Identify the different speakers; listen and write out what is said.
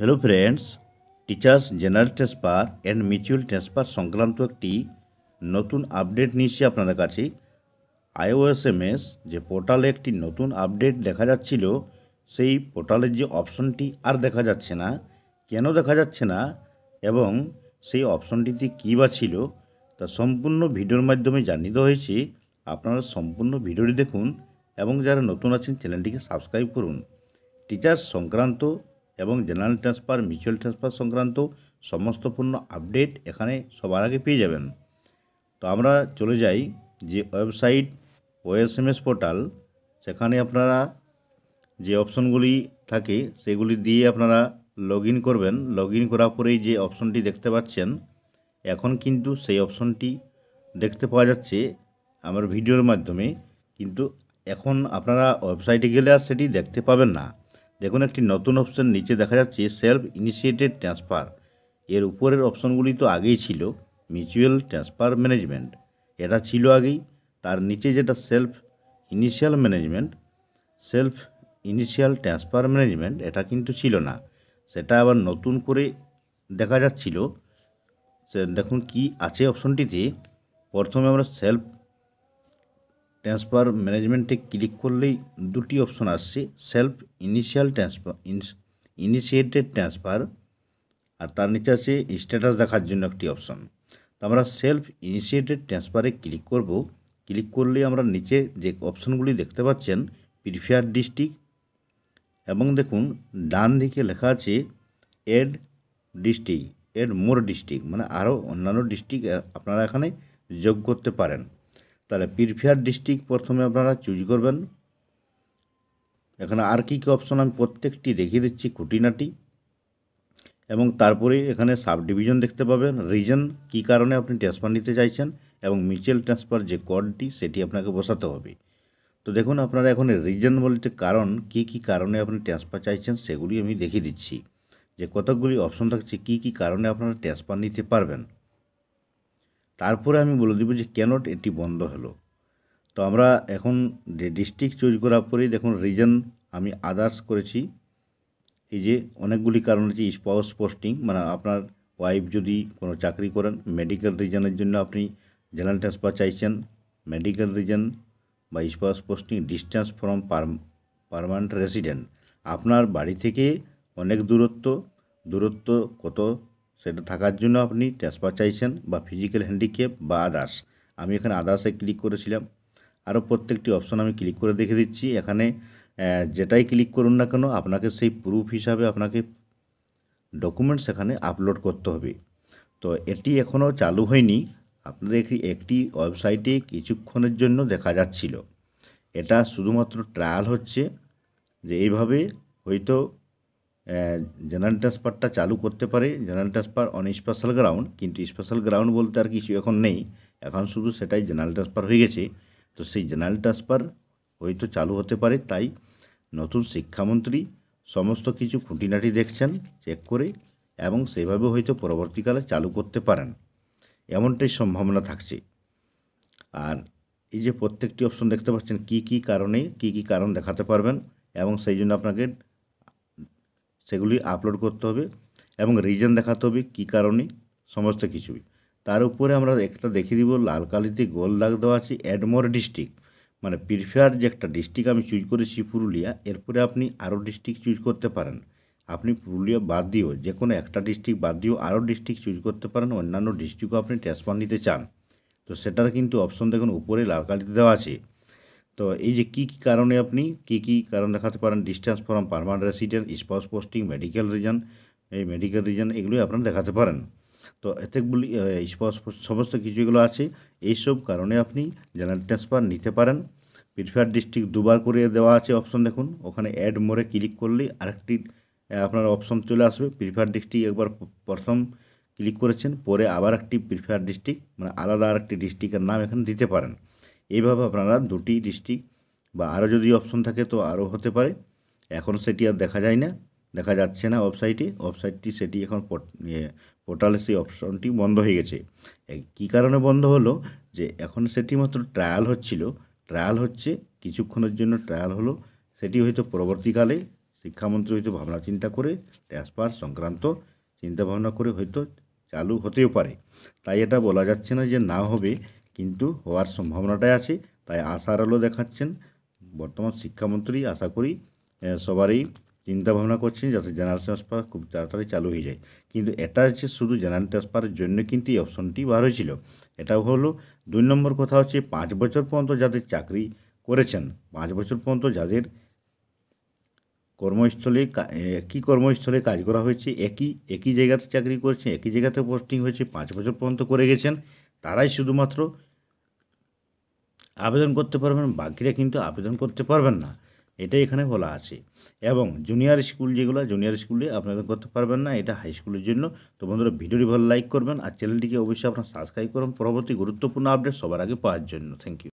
Speaker 1: hello friends teachers general transfer and mutual transfer সংক্রান্ত একটি নতুন আপডেট নিয়েছি আপনাদের কাছে আইওএসএমএস যে পোর্টালে একটি নতুন আপডেট দেখা যাচ্ছিল সেই পোর্টালের যে অপশনটি আর দেখা যাচ্ছে না কেন দেখা যাচ্ছে না এবং সেই অপশনটিতে কী বা ছিল তা সম্পূর্ণ ভিডিওর মাধ্যমে জানিত হয়েছে আপনারা সম্পূর্ণ ভিডিওটি দেখুন এবং যারা নতুন আছেন চ্যানেলটিকে সাবস্ক্রাইব করুন টিচার্স সংক্রান্ত এবং জেনারেল ট্রান্সফার মিউচুয়াল ট্রান্সফার সংক্রান্ত সমস্ত পূর্ণ আপডেট এখানে সবার আগে পেয়ে যাবেন তো আমরা চলে যাই যে ওয়েবসাইট ওএসএমএস পোর্টাল সেখানে আপনারা যে অপশনগুলি থাকে সেগুলি দিয়ে আপনারা লগ করবেন লগ করার পরেই যে অপশনটি দেখতে পাচ্ছেন এখন কিন্তু সেই অপশনটি দেখতে পাওয়া যাচ্ছে আমার ভিডিওর মাধ্যমে কিন্তু এখন আপনারা ওয়েবসাইটে গেলে আর সেটি দেখতে পাবেন না দেখুন একটি নতুন অপশন নিচে দেখা যাচ্ছে সেলফ ইনিশিয়েটেড ট্রান্সফার এর উপরের অপশনগুলি তো আগেই ছিল মিউচুয়াল ট্রান্সফার ম্যানেজমেন্ট এটা ছিল আগেই তার নিচে যেটা self initial management self initial transfer management এটা কিন্তু ছিল না সেটা আবার নতুন করে দেখা যাচ্ছিল দেখুন কি আছে অপশনটিতে প্রথমে আমরা সেলফ ট্রান্সফার ম্যানেজমেন্টে ক্লিক করলেই দুটি অপশন আসছে self initial transfer initiated transfer আর তার নিচে আছে স্ট্যাটাস দেখার জন্য একটি অপশন তো আমরা সেলফ ইনিশিয়েটেড ট্রান্সফারে ক্লিক করব ক্লিক করলে আমরা নিচে যে অপশনগুলি দেখতে পাচ্ছেন প্রিফেয়ার ডিস্ট্রিক্ট এবং দেখুন ডান দিকে লেখা আছে add district add more district মানে আরও অন্যান্য ডিস্ট্রিক্ট আপনারা এখানে যোগ করতে পারেন তাহলে পিরফিয়ার ডিস্ট্রিক্ট প্রথমে আপনারা চুজ করবেন এখানে আর কী কী অপশন আমি প্রত্যেকটি দেখিয়ে দিচ্ছি খুঁটিনাটি এবং তারপরে এখানে সাব ডিভিশন দেখতে পাবেন রিজন কি কারণে আপনি ট্রান্সফার নিতে চাইছেন এবং মিউচুয়াল ট্রান্সফার যে কডটি সেটি আপনাকে বসাতে হবে তো দেখুন আপনারা এখন রিজন বলতে কারণ কি কি কারণে আপনি ট্রান্সফার চাইছেন সেগুলি আমি দেখিয়ে দিচ্ছি যে কতকগুলি অপশন থাকছে কি কি কারণে আপনারা ট্রান্সফার নিতে পারবেন তারপরে আমি বলে দিব যে কেন এটি বন্ধ হলো তো আমরা এখন যে ডিস্ট্রিক্ট চুজ করার পরেই দেখুন রিজন আমি আদার্স করেছি এই যে অনেকগুলি কারণ হচ্ছে স্পাউস পোস্টিং মানে আপনার ওয়াইফ যদি কোনো চাকরি করেন মেডিকেল রিজনের জন্য আপনি জেনারেল ট্রান্সফার চাইছেন মেডিকেল রিজন বা spouse posting distance from permanent resident আপনার বাড়ি থেকে অনেক দূরত্ব দূরত্ব কত সেটা থাকার জন্য আপনি ট্রান্সফার চাইছেন বা ফিজিক্যাল হ্যান্ডিক্যাপ বা আদার্স আমি এখানে আদার্সে ক্লিক করেছিলাম আরও প্রত্যেকটি অপশন আমি ক্লিক করে দেখে দিচ্ছি এখানে যেটাই ক্লিক করুন না কেন আপনাকে সেই প্রুফ হিসাবে আপনাকে ডকুমেন্টস এখানে আপলোড করতে হবে তো এটি এখনও চালু হয়নি আপনাদের একটি ওয়েবসাইটে কিছুক্ষণের জন্য দেখা যাচ্ছিল এটা শুধুমাত্র ট্রায়াল হচ্ছে যে এইভাবে হয়তো জেনারেল ট্রান্সফারটা চালু করতে পারে general transfer on special ground কিন্তু স্পেশাল গ্রাউন্ড বলতে আর কিছু এখন নেই এখন শুধু সেটাই জেনারেল ট্রান্সফার হয়ে গেছে তো সেই জেনারেল ট্রান্সফার হয়তো চালু হতে পারে তাই নতুন শিক্ষামন্ত্রী সমস্ত কিছু খুঁটিনাটি দেখছেন চেক করে এবং সেভাবে হয়তো পরবর্তীকালে চালু করতে পারেন এমনটাই সম্ভাবনা থাকছে আর এই যে প্রত্যেকটি অপশন দেখতে পাচ্ছেন কি কি কারণে কি কি কারণ দেখাতে পারবেন এবং সেই জন্য আপনাকে সেগুলি আপলোড করতে হবে এবং রিজন দেখাতে হবে কী কারণে সমস্ত কিছুই তার উপরে আমরা একটা দেখিয়ে দিব লাল কালিতে গোল দাগ দেওয়া আছে অ্যাডমোর ডিস্ট্রিক্ট মানে প্রিফেয়ার যে একটা ডিস্ট্রিক্ট আমি চুজ করেছি পুরুলিয়া এরপরে আপনি আরও ডিস্ট্রিক্ট চুজ করতে পারেন আপনি পুরুলিয়া বাদ দিয়েও যে কোনো একটা ডিস্ট্রিক্ট বাদ দিয়েও আরও ডিস্ট্রিক্ট চুজ করতে পারেন অন্যান্য ডিস্ট্রিক্টও আপনি ট্রান্সফার নিতে চান তো সেটার কিন্তু অপশন দেখুন উপরে লাল কালিতে দেওয়া আছে তো এই যে কী কী কারণে আপনি কী কী কারণ দেখাতে পারেন distance from permanent resident spouse posting medical reason এই মেডিকেল রিজন এগুলোই আপনারা দেখাতে পারেন তো এতেগুলি স্পাউস সমস্ত কিছু এগুলো আছে এইসব কারণে আপনি জেনারেল ট্রান্সফার নিতে পারেন প্রিফার ডিস্ট্রিক্ট দুবার করে দেওয়া আছে অপশন দেখুন ওখানে অ্যাড মোড়ে ক্লিক করলেই আরেকটি আপনার অপশন চলে আসবে প্রিফার ডিস্ট্রিক্ট একবার প্রথম ক্লিক করেছেন পরে আবার একটি প্রিফার ডিস্ট্রিক্ট মানে আলাদা আরেকটি ডিস্ট্রিক্টের নাম এখানে দিতে পারেন এইভাবে আপনারা দুটি ডিস্ট্রিক্ট বা আরও যদি অপশন থাকে তো আরও হতে পারে এখন সেটি আর দেখা যায় না দেখা যাচ্ছে না ওয়েবসাইটে ওয়েবসাইটটি সেটি এখন পোর্টালে সেই অপশনটি বন্ধ হয়ে গেছে কি কারণে বন্ধ হলো যে এখন সেটি মাত্র ট্রায়াল হচ্ছিল ট্রায়াল হচ্ছে কিছুক্ষণের জন্য ট্রায়াল হলো সেটি হয়তো পরবর্তীকালে শিক্ষামন্ত্রী হয়তো ভাবনা চিন্তা করে ট্রান্সফার সংক্রান্ত চিন্তা ভাবনা করে হয়তো চালু হতেও পারে তাই এটা বলা যাচ্ছে না যে না হবে কিন্তু হওয়ার সম্ভাবনাটাই আছে তাই আশার আলো দেখাচ্ছেন বর্তমান শিক্ষামন্ত্রী আশা করি সবারই চিন্তাভাবনা করছেন যাতে জেনারেল ট্রান্সফার খুব তাড়াতাড়ি চালু হয়ে যায় কিন্তু এটা হচ্ছে শুধু জেনারেল ট্রান্সফারের জন্য কিন্তু এই অপশনটি বার হয়েছিল এটা হলো দুই নম্বর কথা হচ্ছে পাঁচ বছর পর্যন্ত যাদের চাকরি করেছেন পাঁচ বছর পর্যন্ত যাদের কর্মস্থলে একই কর্মস্থলে কাজ করা হয়েছে একই একই জায়গাতে চাকরি করেছে একই জায়গাতে পোস্টিং হয়েছে পাঁচ বছর পর্যন্ত করে গেছেন তারাই শুধুমাত্র আবেদন করতে পারবেন বাকিরা কিন্তু আবেদন করতে পারবেন না এটাই এখানে বলা আছে এবং জুনিয়র স্কুল যেগুলো জুনিয়র স্কুলে আপনাদের করতে পারবেন না এটা হাই স্কুলের জন্য তো বন্ধুরা ভিডিওটি ভালো লাইক করবেন আর চ্যানেলটিকে অবশ্যই আপনার সাবস্ক্রাইব করুন পরবর্তী গুরুত্বপূর্ণ আপডেট সবার আগে পাওয়ার জন্য থ্যাংক ইউ